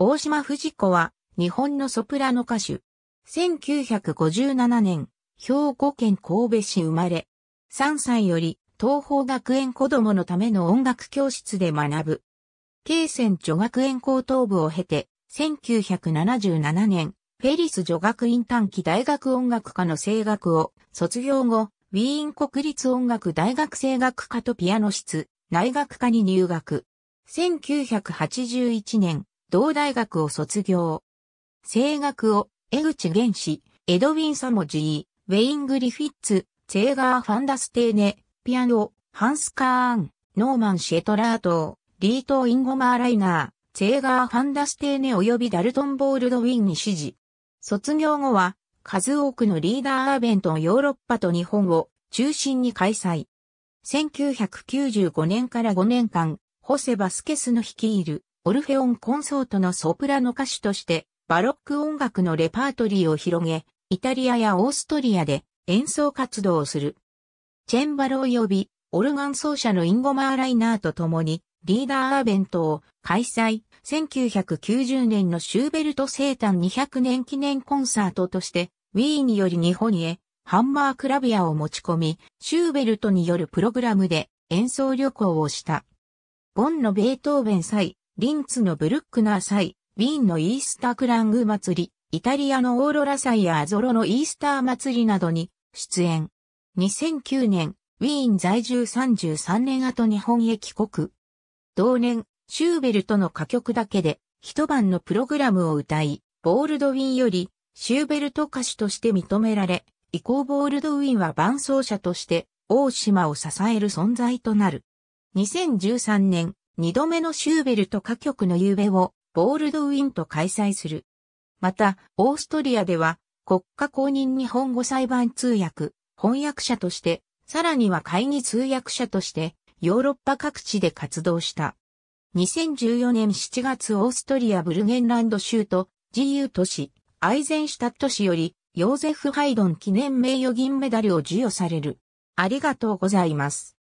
大島藤子は、日本のソプラノ歌手。1957年、兵庫県神戸市生まれ。3歳より、東方学園子供のための音楽教室で学ぶ。京泉女学園高等部を経て、1977年、フェリス女学院短期大学音楽科の声楽を卒業後、ウィーン国立音楽大学声楽科とピアノ室、内学科に入学。1981年、同大学を卒業。声楽を、江口玄師、エドウィン・サモジー、ウェイン・グリフィッツ、ツェーガー・ファンダステーネ、ピアノ、ハンス・カーン、ノーマン・シェトラート、リート・インゴマー・ライナー、ツェーガー・ファンダステーネ及びダルトン・ボールドウィンに指示。卒業後は、数多くのリーダー・アーベントのヨーロッパと日本を中心に開催。1995年から5年間、ホセ・バスケスの率いるオルフェオンコンソートのソプラノ歌手として、バロック音楽のレパートリーを広げ、イタリアやオーストリアで演奏活動をする。チェンバロ及び、オルガン奏者のインゴマー・ライナーと共に、リーダーアーベントを開催、1990年のシューベルト生誕200年記念コンサートとして、ウィーンにより日本へ、ハンマークラビアを持ち込み、シューベルトによるプログラムで演奏旅行をした。ボンのベートーベン祭、リンツのブルックナー祭、ウィーンのイースタークラング祭り、イタリアのオーロラ祭やアゾロのイースター祭りなどに出演。2009年、ウィーン在住33年後日本へ帰国。同年、シューベルトの歌曲だけで一晩のプログラムを歌い、ボールドウィンよりシューベルト歌手として認められ、以降ボールドウィンは伴奏者として大島を支える存在となる。2013年、2度目のシューベルト歌曲の夕べをボールドウィンと開催する。また、オーストリアでは国家公認日本語裁判通訳、翻訳者として、さらには会議通訳者として、ヨーロッパ各地で活動した。2014年7月オーストリアブルゲンランド州と自由都市、アイゼンシュタット市より、ヨーゼフ・ハイドン記念名誉銀メダルを授与される。ありがとうございます。